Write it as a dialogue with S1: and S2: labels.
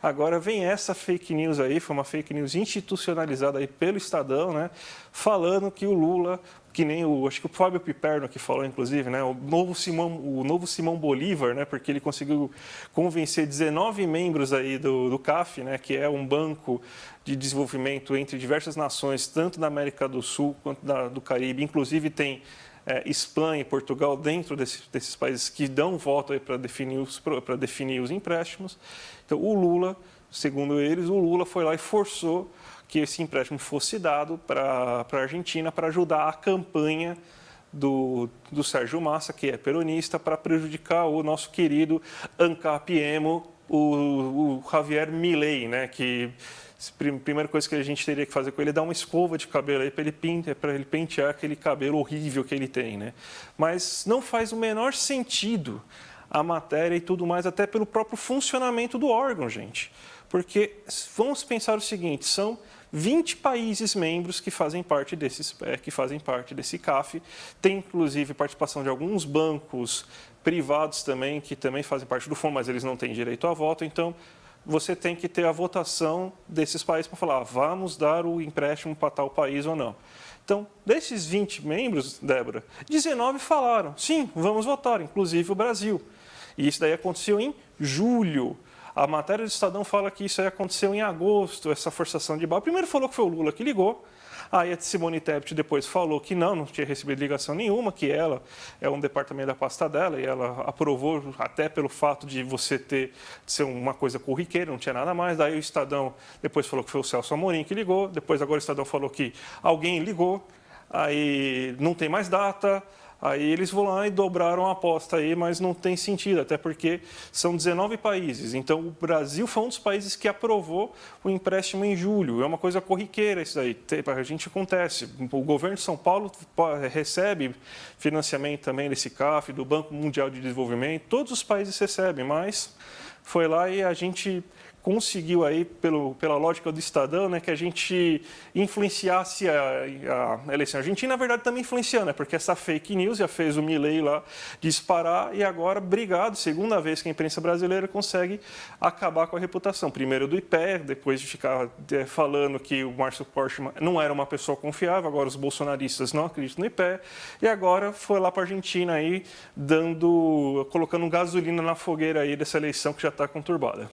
S1: Agora vem essa fake news aí, foi uma fake news institucionalizada aí pelo Estadão, né? Falando que o Lula, que nem o, acho que o Fábio Piperno que falou, inclusive, né? O novo Simão, o novo Simão Bolívar, né? Porque ele conseguiu convencer 19 membros aí do, do CAF, né? Que é um banco de desenvolvimento entre diversas nações, tanto da América do Sul quanto da, do Caribe. Inclusive tem é, Espanha e Portugal dentro desse, desses países que dão voto para definir, os, para definir os empréstimos. Então, o Lula, segundo eles, o Lula foi lá e forçou que esse empréstimo fosse dado para, para a Argentina para ajudar a campanha do, do Sérgio Massa, que é peronista, para prejudicar o nosso querido Ancapiemo, o, o Javier Milley, né? Que a primeira coisa que a gente teria que fazer com ele é dar uma escova de cabelo aí para ele, para é ele pentear aquele cabelo horrível que ele tem, né? Mas não faz o menor sentido a matéria e tudo mais, até pelo próprio funcionamento do órgão, gente. Porque vamos pensar o seguinte: são 20 países membros que fazem parte desses, é, que fazem parte desse CAF. Tem inclusive participação de alguns bancos privados também que também fazem parte do fundo, mas eles não têm direito a voto. Então você tem que ter a votação desses países para falar, ah, vamos dar o empréstimo para tal país ou não. Então, desses 20 membros, Débora, 19 falaram, sim, vamos votar, inclusive o Brasil. E isso daí aconteceu em julho. A matéria do Estadão fala que isso aí aconteceu em agosto, essa forçação de barra. Primeiro falou que foi o Lula que ligou, aí a Simone Tebet depois falou que não, não tinha recebido ligação nenhuma, que ela é um departamento da pasta dela e ela aprovou até pelo fato de você ter de ser uma coisa corriqueira, não tinha nada mais. Daí o Estadão depois falou que foi o Celso Amorim que ligou, depois agora o Estadão falou que alguém ligou, aí não tem mais data. Aí eles vão lá e dobraram a aposta aí, mas não tem sentido, até porque são 19 países. Então o Brasil foi um dos países que aprovou o empréstimo em julho. É uma coisa corriqueira isso daí. A gente acontece. O governo de São Paulo recebe financiamento também desse CAF, do Banco Mundial de Desenvolvimento. Todos os países recebem, mas foi lá e a gente conseguiu aí, pelo, pela lógica do Estadão, né, que a gente influenciasse a, a eleição argentina, na verdade também influenciando, né, porque essa fake news já fez o Milley lá disparar e agora, obrigado, segunda vez que a imprensa brasileira consegue acabar com a reputação. Primeiro do IPE, depois de ficar é, falando que o Márcio Porsche não era uma pessoa confiável, agora os bolsonaristas não acreditam no IPE, e agora foi lá para a Argentina aí, dando, colocando gasolina na fogueira aí dessa eleição que já está conturbada.